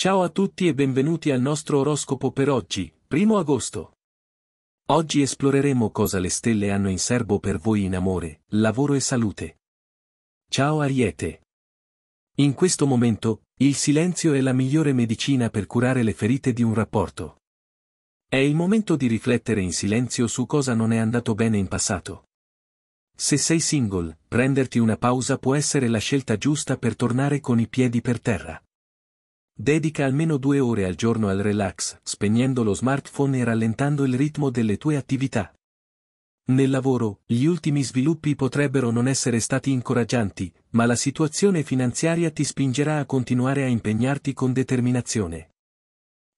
Ciao a tutti e benvenuti al nostro oroscopo per oggi, 1 agosto. Oggi esploreremo cosa le stelle hanno in serbo per voi in amore, lavoro e salute. Ciao Ariete. In questo momento, il silenzio è la migliore medicina per curare le ferite di un rapporto. È il momento di riflettere in silenzio su cosa non è andato bene in passato. Se sei single, prenderti una pausa può essere la scelta giusta per tornare con i piedi per terra. Dedica almeno due ore al giorno al relax, spegnendo lo smartphone e rallentando il ritmo delle tue attività. Nel lavoro, gli ultimi sviluppi potrebbero non essere stati incoraggianti, ma la situazione finanziaria ti spingerà a continuare a impegnarti con determinazione.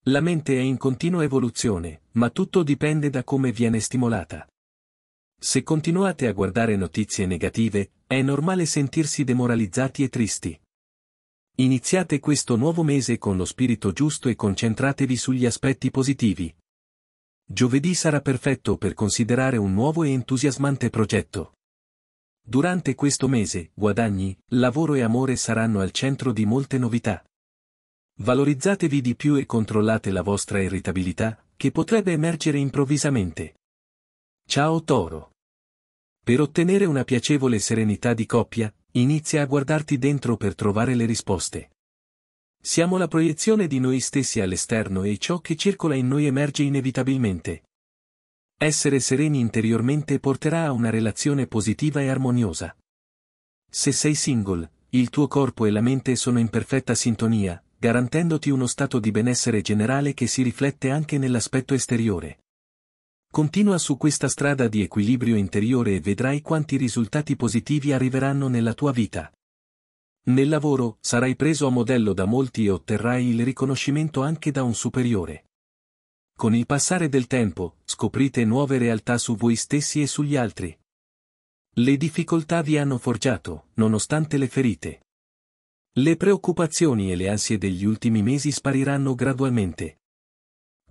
La mente è in continua evoluzione, ma tutto dipende da come viene stimolata. Se continuate a guardare notizie negative, è normale sentirsi demoralizzati e tristi. Iniziate questo nuovo mese con lo spirito giusto e concentratevi sugli aspetti positivi. Giovedì sarà perfetto per considerare un nuovo e entusiasmante progetto. Durante questo mese, guadagni, lavoro e amore saranno al centro di molte novità. Valorizzatevi di più e controllate la vostra irritabilità, che potrebbe emergere improvvisamente. Ciao Toro! Per ottenere una piacevole serenità di coppia, Inizia a guardarti dentro per trovare le risposte. Siamo la proiezione di noi stessi all'esterno e ciò che circola in noi emerge inevitabilmente. Essere sereni interiormente porterà a una relazione positiva e armoniosa. Se sei single, il tuo corpo e la mente sono in perfetta sintonia, garantendoti uno stato di benessere generale che si riflette anche nell'aspetto esteriore. Continua su questa strada di equilibrio interiore e vedrai quanti risultati positivi arriveranno nella tua vita. Nel lavoro sarai preso a modello da molti e otterrai il riconoscimento anche da un superiore. Con il passare del tempo, scoprite nuove realtà su voi stessi e sugli altri. Le difficoltà vi hanno forgiato, nonostante le ferite. Le preoccupazioni e le ansie degli ultimi mesi spariranno gradualmente.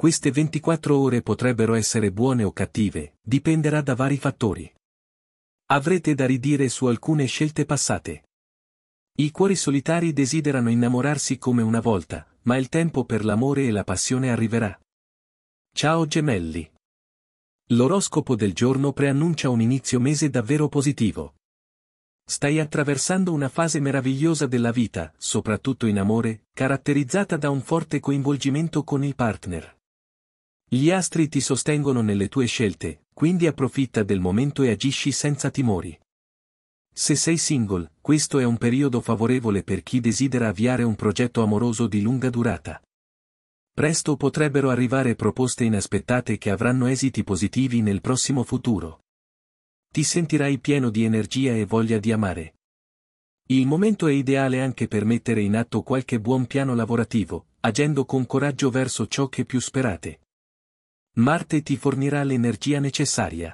Queste 24 ore potrebbero essere buone o cattive, dipenderà da vari fattori. Avrete da ridire su alcune scelte passate. I cuori solitari desiderano innamorarsi come una volta, ma il tempo per l'amore e la passione arriverà. Ciao gemelli. L'oroscopo del giorno preannuncia un inizio mese davvero positivo. Stai attraversando una fase meravigliosa della vita, soprattutto in amore, caratterizzata da un forte coinvolgimento con il partner. Gli astri ti sostengono nelle tue scelte, quindi approfitta del momento e agisci senza timori. Se sei single, questo è un periodo favorevole per chi desidera avviare un progetto amoroso di lunga durata. Presto potrebbero arrivare proposte inaspettate che avranno esiti positivi nel prossimo futuro. Ti sentirai pieno di energia e voglia di amare. Il momento è ideale anche per mettere in atto qualche buon piano lavorativo, agendo con coraggio verso ciò che più sperate. Marte ti fornirà l'energia necessaria.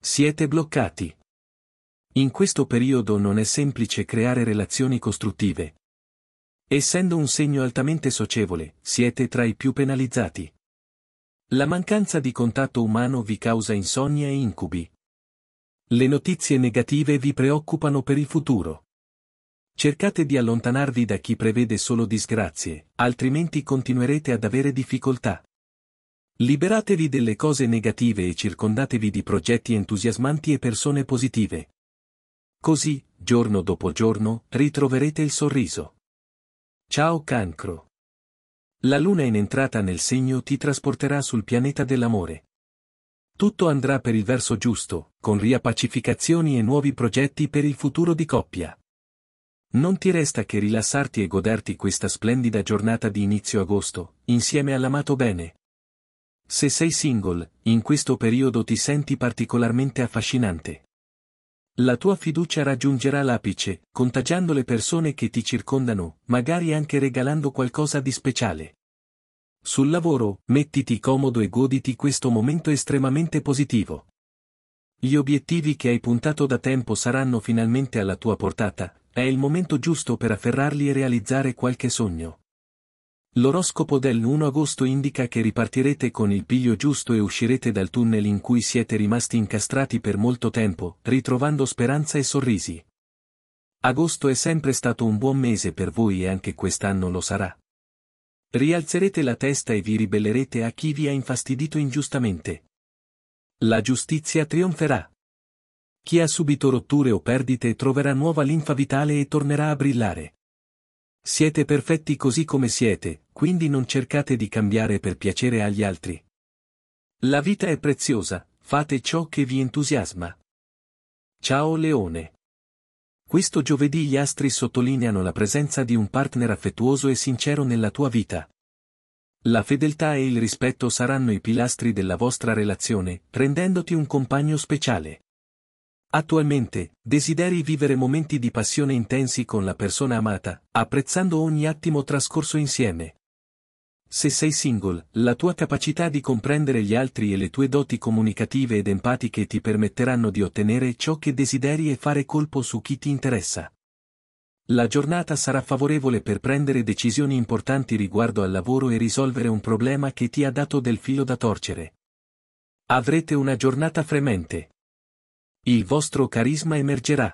Siete bloccati. In questo periodo non è semplice creare relazioni costruttive. Essendo un segno altamente socievole, siete tra i più penalizzati. La mancanza di contatto umano vi causa insonnia e incubi. Le notizie negative vi preoccupano per il futuro. Cercate di allontanarvi da chi prevede solo disgrazie, altrimenti continuerete ad avere difficoltà. Liberatevi delle cose negative e circondatevi di progetti entusiasmanti e persone positive. Così, giorno dopo giorno, ritroverete il sorriso. Ciao cancro. La luna in entrata nel segno ti trasporterà sul pianeta dell'amore. Tutto andrà per il verso giusto, con riappacificazioni e nuovi progetti per il futuro di coppia. Non ti resta che rilassarti e goderti questa splendida giornata di inizio agosto, insieme all'amato bene. Se sei single, in questo periodo ti senti particolarmente affascinante. La tua fiducia raggiungerà l'apice, contagiando le persone che ti circondano, magari anche regalando qualcosa di speciale. Sul lavoro, mettiti comodo e goditi questo momento estremamente positivo. Gli obiettivi che hai puntato da tempo saranno finalmente alla tua portata, è il momento giusto per afferrarli e realizzare qualche sogno. L'oroscopo del 1 agosto indica che ripartirete con il piglio giusto e uscirete dal tunnel in cui siete rimasti incastrati per molto tempo, ritrovando speranza e sorrisi. Agosto è sempre stato un buon mese per voi e anche quest'anno lo sarà. Rialzerete la testa e vi ribellerete a chi vi ha infastidito ingiustamente. La giustizia trionferà. Chi ha subito rotture o perdite troverà nuova linfa vitale e tornerà a brillare. Siete perfetti così come siete, quindi non cercate di cambiare per piacere agli altri. La vita è preziosa, fate ciò che vi entusiasma. Ciao Leone. Questo giovedì gli astri sottolineano la presenza di un partner affettuoso e sincero nella tua vita. La fedeltà e il rispetto saranno i pilastri della vostra relazione, rendendoti un compagno speciale. Attualmente, desideri vivere momenti di passione intensi con la persona amata, apprezzando ogni attimo trascorso insieme. Se sei single, la tua capacità di comprendere gli altri e le tue doti comunicative ed empatiche ti permetteranno di ottenere ciò che desideri e fare colpo su chi ti interessa. La giornata sarà favorevole per prendere decisioni importanti riguardo al lavoro e risolvere un problema che ti ha dato del filo da torcere. Avrete una giornata fremente. Il vostro carisma emergerà.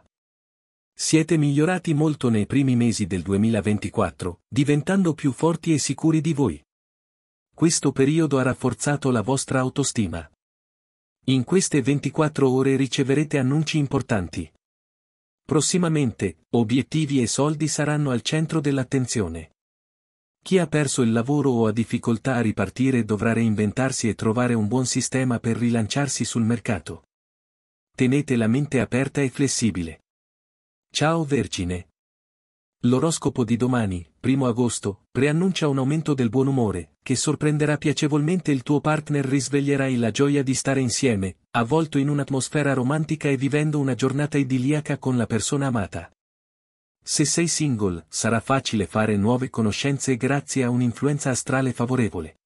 Siete migliorati molto nei primi mesi del 2024, diventando più forti e sicuri di voi. Questo periodo ha rafforzato la vostra autostima. In queste 24 ore riceverete annunci importanti. Prossimamente, obiettivi e soldi saranno al centro dell'attenzione. Chi ha perso il lavoro o ha difficoltà a ripartire dovrà reinventarsi e trovare un buon sistema per rilanciarsi sul mercato tenete la mente aperta e flessibile. Ciao Vergine! L'oroscopo di domani, primo agosto, preannuncia un aumento del buon umore, che sorprenderà piacevolmente il tuo partner risveglierai la gioia di stare insieme, avvolto in un'atmosfera romantica e vivendo una giornata idilliaca con la persona amata. Se sei single, sarà facile fare nuove conoscenze grazie a un'influenza astrale favorevole.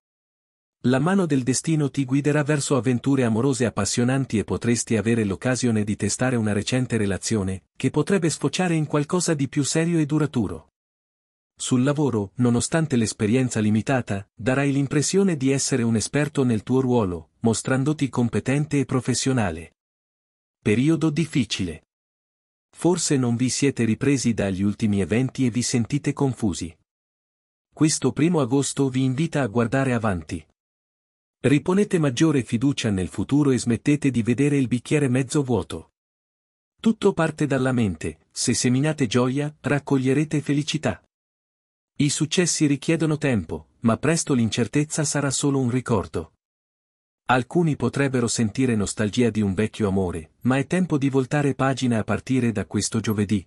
La mano del destino ti guiderà verso avventure amorose appassionanti e potresti avere l'occasione di testare una recente relazione, che potrebbe sfociare in qualcosa di più serio e duraturo. Sul lavoro, nonostante l'esperienza limitata, darai l'impressione di essere un esperto nel tuo ruolo, mostrandoti competente e professionale. Periodo difficile. Forse non vi siete ripresi dagli ultimi eventi e vi sentite confusi. Questo primo agosto vi invita a guardare avanti. Riponete maggiore fiducia nel futuro e smettete di vedere il bicchiere mezzo vuoto. Tutto parte dalla mente, se seminate gioia, raccoglierete felicità. I successi richiedono tempo, ma presto l'incertezza sarà solo un ricordo. Alcuni potrebbero sentire nostalgia di un vecchio amore, ma è tempo di voltare pagina a partire da questo giovedì.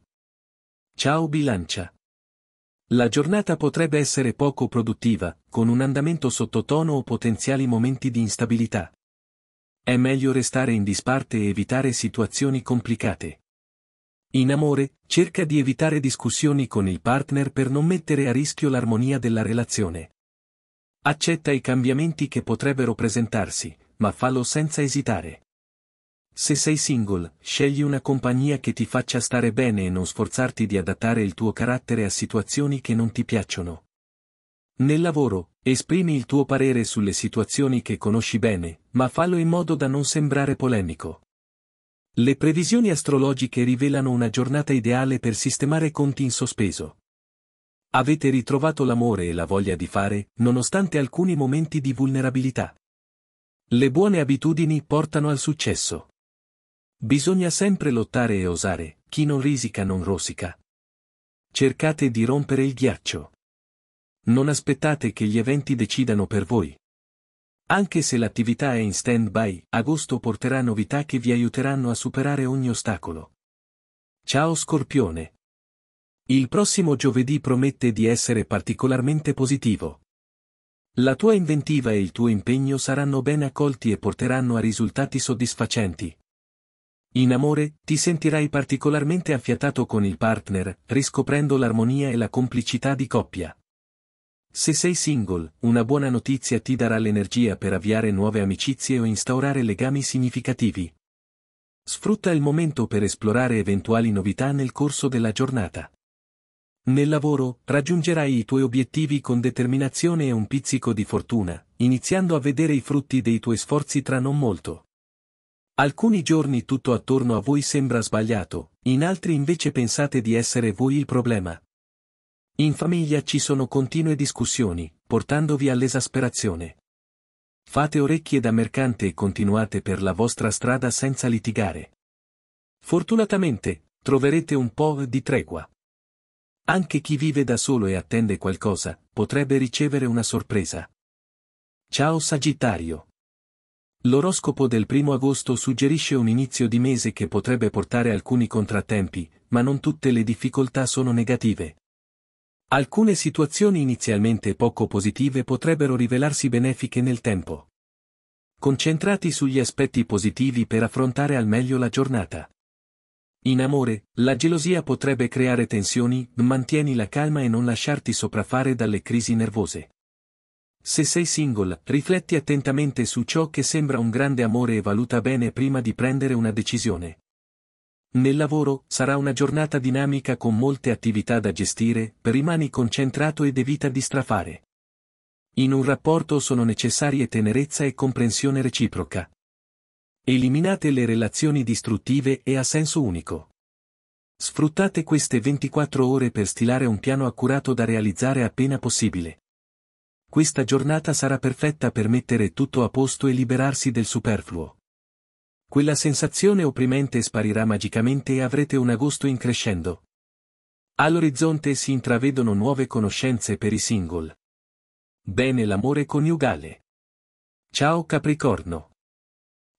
Ciao bilancia! La giornata potrebbe essere poco produttiva, con un andamento sottotono o potenziali momenti di instabilità. È meglio restare in disparte e evitare situazioni complicate. In amore, cerca di evitare discussioni con il partner per non mettere a rischio l'armonia della relazione. Accetta i cambiamenti che potrebbero presentarsi, ma fallo senza esitare. Se sei single, scegli una compagnia che ti faccia stare bene e non sforzarti di adattare il tuo carattere a situazioni che non ti piacciono. Nel lavoro, esprimi il tuo parere sulle situazioni che conosci bene, ma fallo in modo da non sembrare polemico. Le previsioni astrologiche rivelano una giornata ideale per sistemare conti in sospeso. Avete ritrovato l'amore e la voglia di fare, nonostante alcuni momenti di vulnerabilità. Le buone abitudini portano al successo. Bisogna sempre lottare e osare, chi non risica non rosica. Cercate di rompere il ghiaccio. Non aspettate che gli eventi decidano per voi. Anche se l'attività è in stand-by, agosto porterà novità che vi aiuteranno a superare ogni ostacolo. Ciao Scorpione! Il prossimo giovedì promette di essere particolarmente positivo. La tua inventiva e il tuo impegno saranno ben accolti e porteranno a risultati soddisfacenti. In amore, ti sentirai particolarmente affiatato con il partner, riscoprendo l'armonia e la complicità di coppia. Se sei single, una buona notizia ti darà l'energia per avviare nuove amicizie o instaurare legami significativi. Sfrutta il momento per esplorare eventuali novità nel corso della giornata. Nel lavoro, raggiungerai i tuoi obiettivi con determinazione e un pizzico di fortuna, iniziando a vedere i frutti dei tuoi sforzi tra non molto. Alcuni giorni tutto attorno a voi sembra sbagliato, in altri invece pensate di essere voi il problema. In famiglia ci sono continue discussioni, portandovi all'esasperazione. Fate orecchie da mercante e continuate per la vostra strada senza litigare. Fortunatamente, troverete un po' di tregua. Anche chi vive da solo e attende qualcosa, potrebbe ricevere una sorpresa. Ciao Sagittario. L'oroscopo del primo agosto suggerisce un inizio di mese che potrebbe portare alcuni contrattempi, ma non tutte le difficoltà sono negative. Alcune situazioni inizialmente poco positive potrebbero rivelarsi benefiche nel tempo. Concentrati sugli aspetti positivi per affrontare al meglio la giornata. In amore, la gelosia potrebbe creare tensioni, mantieni la calma e non lasciarti sopraffare dalle crisi nervose. Se sei single, rifletti attentamente su ciò che sembra un grande amore e valuta bene prima di prendere una decisione. Nel lavoro, sarà una giornata dinamica con molte attività da gestire, rimani concentrato ed evita di strafare. In un rapporto sono necessarie tenerezza e comprensione reciproca. Eliminate le relazioni distruttive e a senso unico. Sfruttate queste 24 ore per stilare un piano accurato da realizzare appena possibile. Questa giornata sarà perfetta per mettere tutto a posto e liberarsi del superfluo. Quella sensazione opprimente sparirà magicamente e avrete un agosto in crescendo. All'orizzonte si intravedono nuove conoscenze per i single. Bene l'amore coniugale. Ciao Capricorno.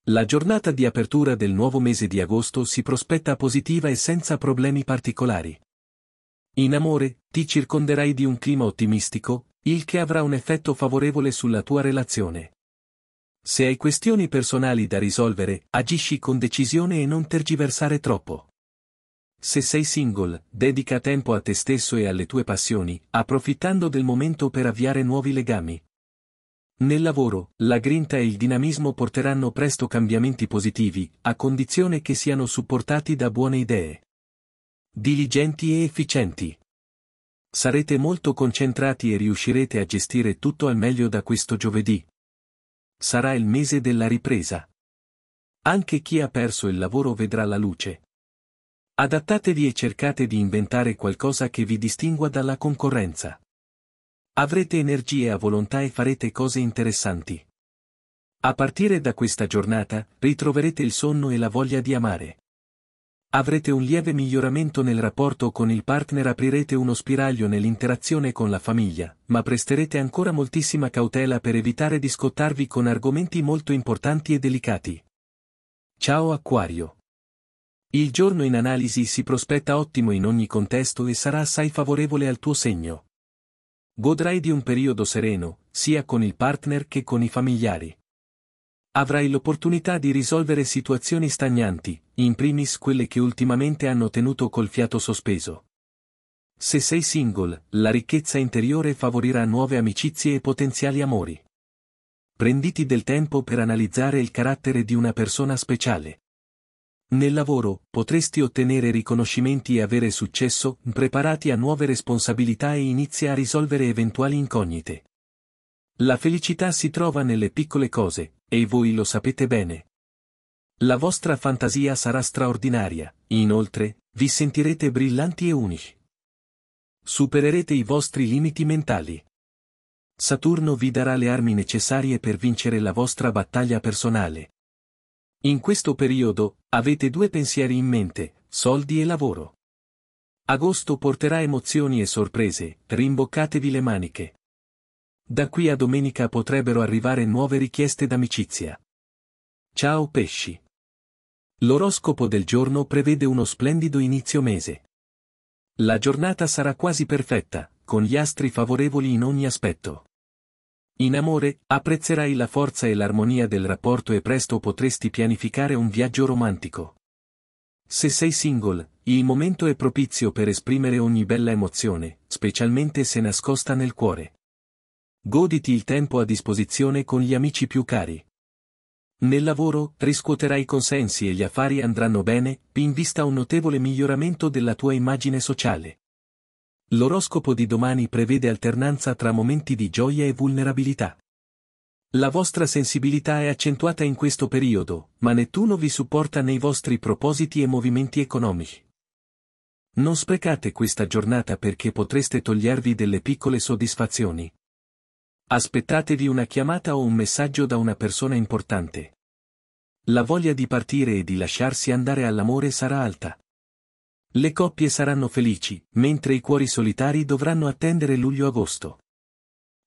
La giornata di apertura del nuovo mese di agosto si prospetta positiva e senza problemi particolari. In amore, ti circonderai di un clima ottimistico, il che avrà un effetto favorevole sulla tua relazione. Se hai questioni personali da risolvere, agisci con decisione e non tergiversare troppo. Se sei single, dedica tempo a te stesso e alle tue passioni, approfittando del momento per avviare nuovi legami. Nel lavoro, la grinta e il dinamismo porteranno presto cambiamenti positivi, a condizione che siano supportati da buone idee. Diligenti e efficienti. Sarete molto concentrati e riuscirete a gestire tutto al meglio da questo giovedì. Sarà il mese della ripresa. Anche chi ha perso il lavoro vedrà la luce. Adattatevi e cercate di inventare qualcosa che vi distingua dalla concorrenza. Avrete energie a volontà e farete cose interessanti. A partire da questa giornata, ritroverete il sonno e la voglia di amare. Avrete un lieve miglioramento nel rapporto con il partner, aprirete uno spiraglio nell'interazione con la famiglia, ma presterete ancora moltissima cautela per evitare di scottarvi con argomenti molto importanti e delicati. Ciao Acquario. Il giorno in analisi si prospetta ottimo in ogni contesto e sarà assai favorevole al tuo segno. Godrai di un periodo sereno, sia con il partner che con i familiari. Avrai l'opportunità di risolvere situazioni stagnanti, in primis quelle che ultimamente hanno tenuto col fiato sospeso. Se sei single, la ricchezza interiore favorirà nuove amicizie e potenziali amori. Prenditi del tempo per analizzare il carattere di una persona speciale. Nel lavoro, potresti ottenere riconoscimenti e avere successo, preparati a nuove responsabilità e inizia a risolvere eventuali incognite. La felicità si trova nelle piccole cose, e voi lo sapete bene. La vostra fantasia sarà straordinaria, inoltre, vi sentirete brillanti e unici. Supererete i vostri limiti mentali. Saturno vi darà le armi necessarie per vincere la vostra battaglia personale. In questo periodo, avete due pensieri in mente, soldi e lavoro. Agosto porterà emozioni e sorprese, rimboccatevi le maniche. Da qui a domenica potrebbero arrivare nuove richieste d'amicizia. Ciao pesci. L'oroscopo del giorno prevede uno splendido inizio mese. La giornata sarà quasi perfetta, con gli astri favorevoli in ogni aspetto. In amore, apprezzerai la forza e l'armonia del rapporto e presto potresti pianificare un viaggio romantico. Se sei single, il momento è propizio per esprimere ogni bella emozione, specialmente se nascosta nel cuore. Goditi il tempo a disposizione con gli amici più cari. Nel lavoro, riscuoterai consensi e gli affari andranno bene, in vista un notevole miglioramento della tua immagine sociale. L'oroscopo di domani prevede alternanza tra momenti di gioia e vulnerabilità. La vostra sensibilità è accentuata in questo periodo, ma Nettuno vi supporta nei vostri propositi e movimenti economici. Non sprecate questa giornata perché potreste togliervi delle piccole soddisfazioni, Aspettatevi una chiamata o un messaggio da una persona importante. La voglia di partire e di lasciarsi andare all'amore sarà alta. Le coppie saranno felici, mentre i cuori solitari dovranno attendere luglio-agosto.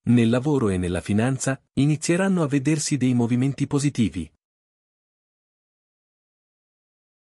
Nel lavoro e nella finanza, inizieranno a vedersi dei movimenti positivi,